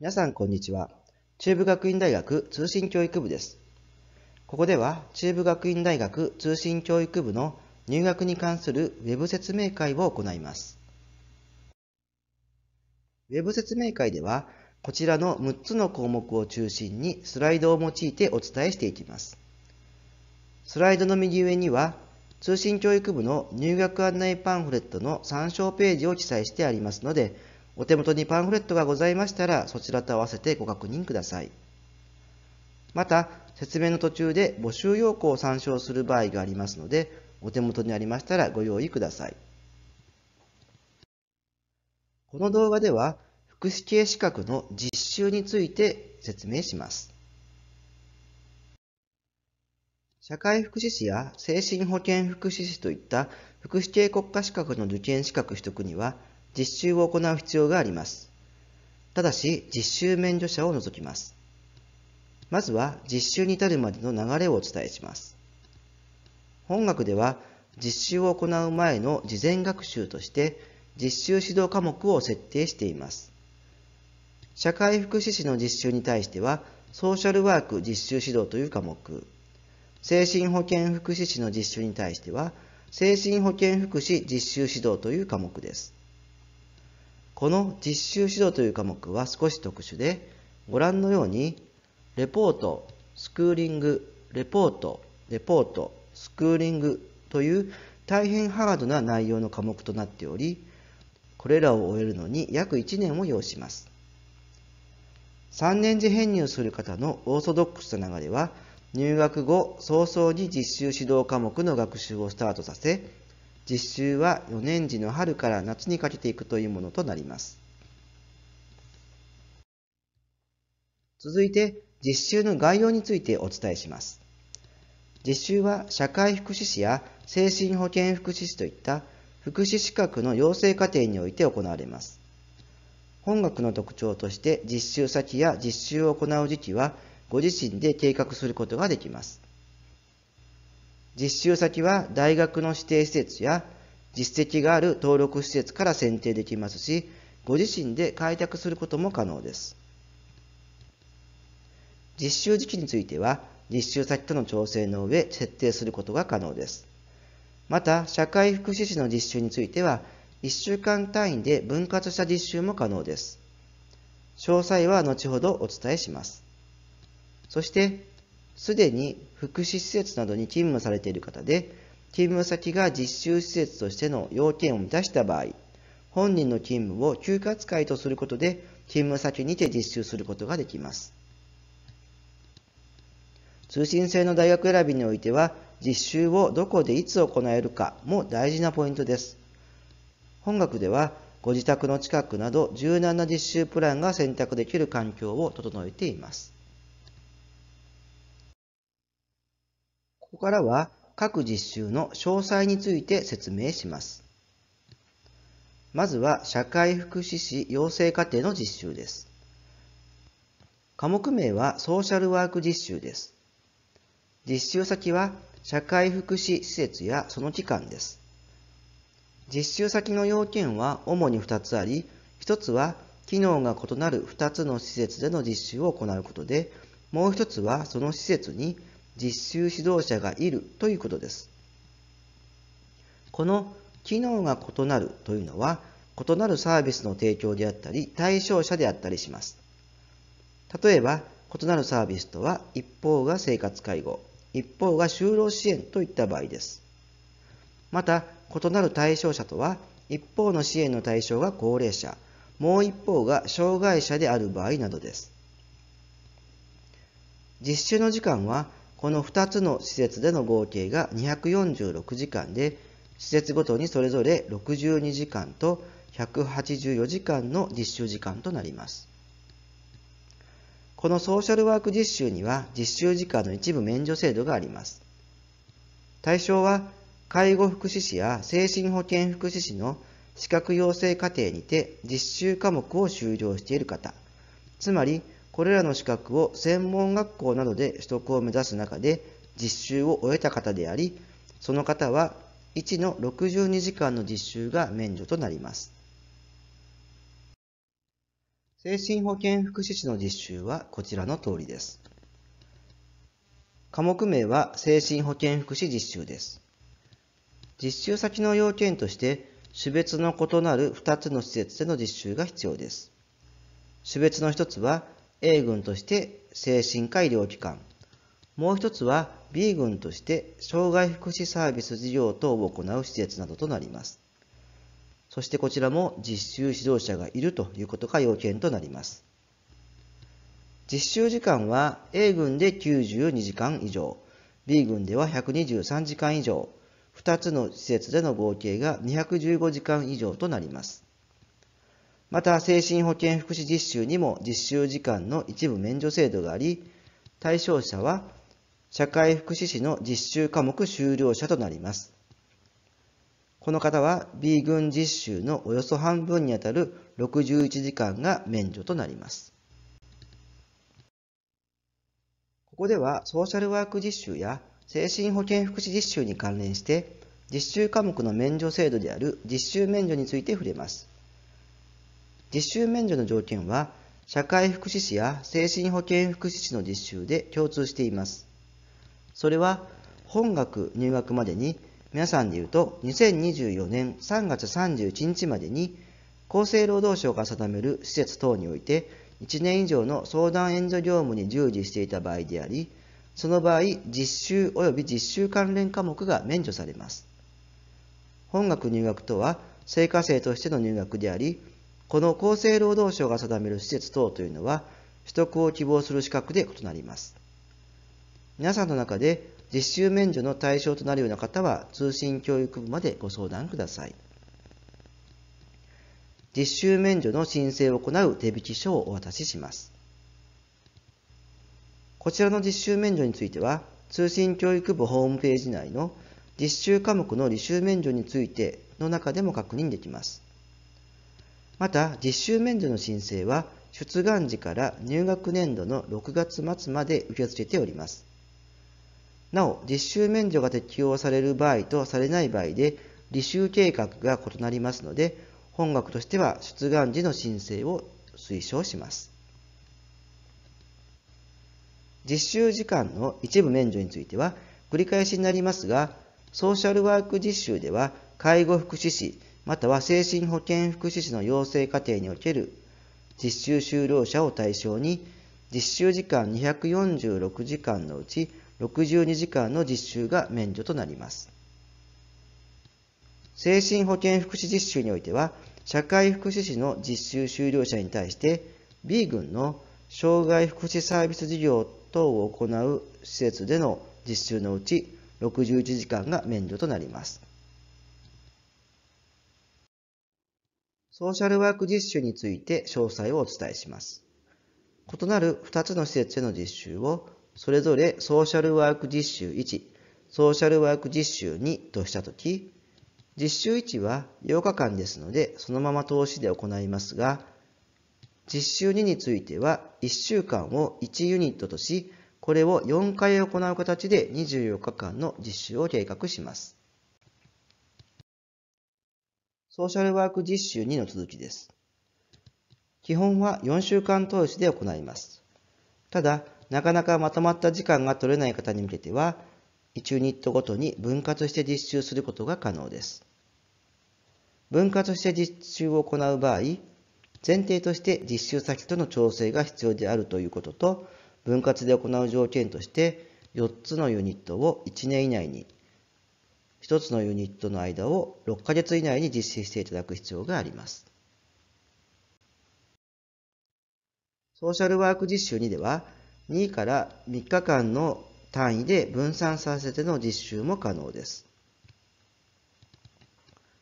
皆さんこんにちは。中部学院大学通信教育部です。ここでは中部学院大学通信教育部の入学に関する Web 説明会を行います。Web 説明会ではこちらの6つの項目を中心にスライドを用いてお伝えしていきます。スライドの右上には通信教育部の入学案内パンフレットの参照ページを記載してありますので、お手元にパンフレットがございましたら、そちらと合わせてご確認ください。また、説明の途中で募集要項を参照する場合がありますので、お手元にありましたらご用意ください。この動画では、福祉系資格の実習について説明します。社会福祉士や精神保健福祉士といった福祉系国家資格の受験資格取得には、実習を行う必要があります。ただし、実習免除者を除きます。まずは、実習に至るまでの流れをお伝えします。本学では、実習を行う前の事前学習として、実習指導科目を設定しています。社会福祉士の実習に対しては、ソーシャルワーク実習指導という科目、精神保健福祉士の実習に対しては、精神保健福祉実習指導という科目です。この実習指導という科目は少し特殊で、ご覧のように、レポート、スクーリング、レポート、レポート、スクーリングという大変ハードな内容の科目となっており、これらを終えるのに約1年を要します。3年次編入する方のオーソドックスな流れは、入学後早々に実習指導科目の学習をスタートさせ、実習は4年次の春から夏にかけていくというものとなります。続いて、実習の概要についてお伝えします。実習は社会福祉士や精神保健福祉士といった福祉資格の養成課程において行われます。本学の特徴として実習先や実習を行う時期はご自身で計画することができます。実習先は大学の指定施設や実績がある登録施設から選定できますし、ご自身で開拓することも可能です。実習時期については、実習先との調整の上、設定することが可能です。また、社会福祉士の実習については、1週間単位で分割した実習も可能です。詳細は後ほどお伝えします。そして、すでに福祉施設などに勤務されている方で、勤務先が実習施設としての要件を満たした場合、本人の勤務を休扱会とすることで、勤務先にて実習することができます。通信制の大学選びにおいては、実習をどこでいつ行えるかも大事なポイントです。本学では、ご自宅の近くなど柔軟な実習プランが選択できる環境を整えています。ここからは各実習の詳細について説明します。まずは社会福祉士養成課程の実習です。科目名はソーシャルワーク実習です。実習先は社会福祉施設やその機関です。実習先の要件は主に2つあり、1つは機能が異なる2つの施設での実習を行うことで、もう1つはその施設に実習指導者がいるということです。この機能が異なるというのは異なるサービスの提供であったり対象者であったりします。例えば異なるサービスとは一方が生活介護一方が就労支援といった場合です。また異なる対象者とは一方の支援の対象が高齢者もう一方が障害者である場合などです。実習の時間はこの2つの施設での合計が246時間で、施設ごとにそれぞれ62時間と184時間の実習時間となります。このソーシャルワーク実習には実習時間の一部免除制度があります。対象は介護福祉士や精神保健福祉士の資格養成課程にて実習科目を修了している方、つまりこれらの資格を専門学校などで取得を目指す中で実習を終えた方であり、その方は1の62時間の実習が免除となります。精神保健福祉士の実習はこちらの通りです。科目名は精神保健福祉実習です。実習先の要件として、種別の異なる2つの施設での実習が必要です。種別の1つは、A 群として精神科医療機関、もう一つは B 群として障害福祉サービス事業等を行う施設などとなります。そしてこちらも実習指導者がいるということが要件となります。実習時間は A 群で92時間以上、B 群では123時間以上、2つの施設での合計が215時間以上となります。また、精神保健福祉実習にも実習時間の一部免除制度があり、対象者は社会福祉士の実習科目修了者となります。この方は B 群実習のおよそ半分にあたる61時間が免除となります。ここではソーシャルワーク実習や精神保健福祉実習に関連して実習科目の免除制度である実習免除について触れます。実習免除の条件は、社会福祉士や精神保健福祉士の実習で共通しています。それは、本学入学までに、皆さんで言うと、2024年3月31日までに、厚生労働省が定める施設等において、1年以上の相談援助業務に従事していた場合であり、その場合、実習及び実習関連科目が免除されます。本学入学とは、成果生としての入学であり、この厚生労働省が定める施設等というのは、取得を希望する資格で異なります。皆さんの中で実習免除の対象となるような方は通信教育部までご相談ください。実習免除の申請を行う手引書をお渡しします。こちらの実習免除については、通信教育部ホームページ内の実習科目の履修免除についての中でも確認できます。また、実習免除の申請は、出願時から入学年度の6月末まで受け付けております。なお、実習免除が適用される場合とされない場合で、履修計画が異なりますので、本学としては出願時の申請を推奨します。実習時間の一部免除については、繰り返しになりますが、ソーシャルワーク実習では、介護福祉士、または精神保健福祉士の養成課程における実習修了者を対象に実習時間246時間のうち62時間の実習が免除となります。精神保健福祉実習においては、社会福祉士の実習修了者に対して B 群の障害福祉サービス事業等を行う施設での実習のうち61時間が免除となります。ソーシャルワーク実習について詳細をお伝えします。異なる2つの施設への実習を、それぞれソーシャルワーク実習1、ソーシャルワーク実習2としたとき、実習1は8日間ですので、そのまま投資で行いますが、実習2については1週間を1ユニットとし、これを4回行う形で24日間の実習を計画します。ソーシャルワーク実習2の続きです。基本は4週間投資で行います。ただ、なかなかまとまった時間が取れない方に向けては、1ユニットごとに分割して実習することが可能です。分割して実習を行う場合、前提として実習先との調整が必要であるということと、分割で行う条件として、4つのユニットを1年以内に1つのユニットの間を6ヶ月以内に実施していただく必要があります。ソーシャルワーク実習2では2から3日間の単位で分散させての実習も可能です。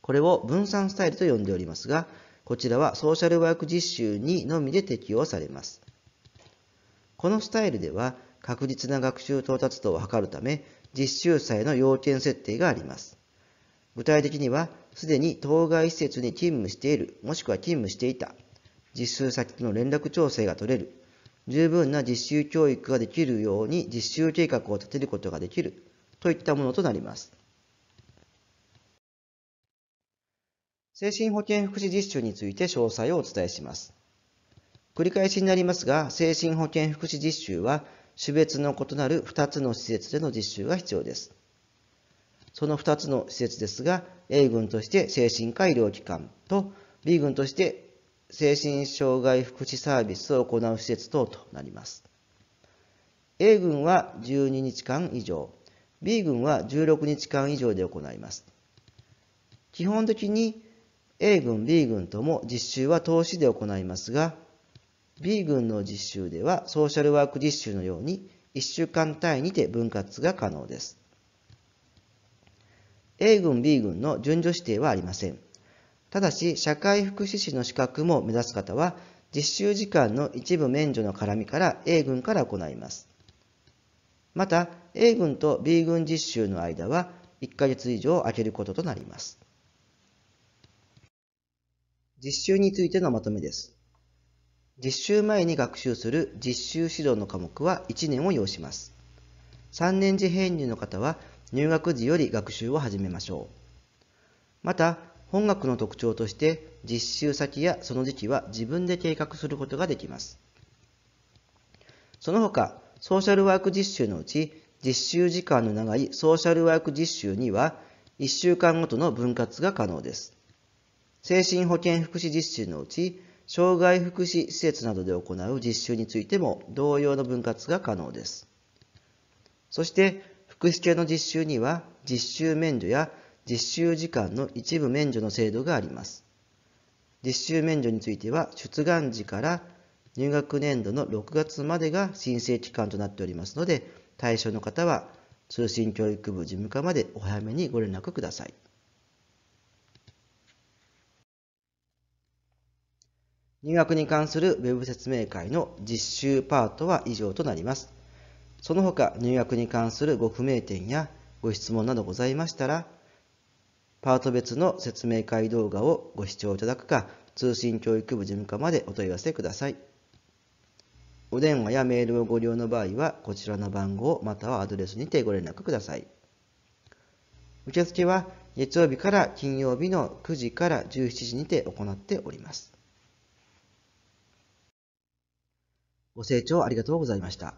これを分散スタイルと呼んでおりますが、こちらはソーシャルワーク実習2のみで適用されます。このスタイルでは確実な学習到達度を図るため、実習祭の要件設定があります。具体的には、すでに当該施設に勤務している、もしくは勤務していた、実習先との連絡調整が取れる、十分な実習教育ができるように実習計画を立てることができるといったものとなります。精神保健福祉実習について詳細をお伝えします。繰り返しになりますが、精神保健福祉実習は種別の異なる2つの施設での実習が必要です。その2つの施設ですが、A 群として精神科医療機関と B 群として精神障害福祉サービスを行う施設等となります。A 群は12日間以上、B 群は16日間以上で行います。基本的に A 群、B 群とも実習は投資で行いますが、B 群の実習ではソーシャルワーク実習のように1週間単位にて分割が可能です。A 群 B 群の順序指定はありません。ただし、社会福祉士の資格も目指す方は、実習時間の一部免除の絡みから A 群から行います。また、A 群と B 群実習の間は、1ヶ月以上空けることとなります。実習についてのまとめです。実習前に学習する実習指導の科目は1年を要します。3年次編入の方は入学時より学習を始めましょう。また、本学の特徴として実習先やその時期は自分で計画することができます。その他、ソーシャルワーク実習のうち実習時間の長いソーシャルワーク実習には1週間ごとの分割が可能です。精神保健福祉実習のうち障害福祉施設などで行う実習についても同様の分割が可能です。そして、福祉系の実習には実習免除や実習時間の一部免除の制度があります。実習免除については出願時から入学年度の6月までが申請期間となっておりますので対象の方は通信教育部事務課までお早めにご連絡ください。入学に関する Web 説明会の実習パートは以上となります。その他入学に関するご不明点やご質問などございましたら、パート別の説明会動画をご視聴いただくか、通信教育部事務課までお問い合わせください。お電話やメールをご利用の場合は、こちらの番号またはアドレスにてご連絡ください。受付は月曜日から金曜日の9時から17時にて行っております。ご清聴ありがとうございました。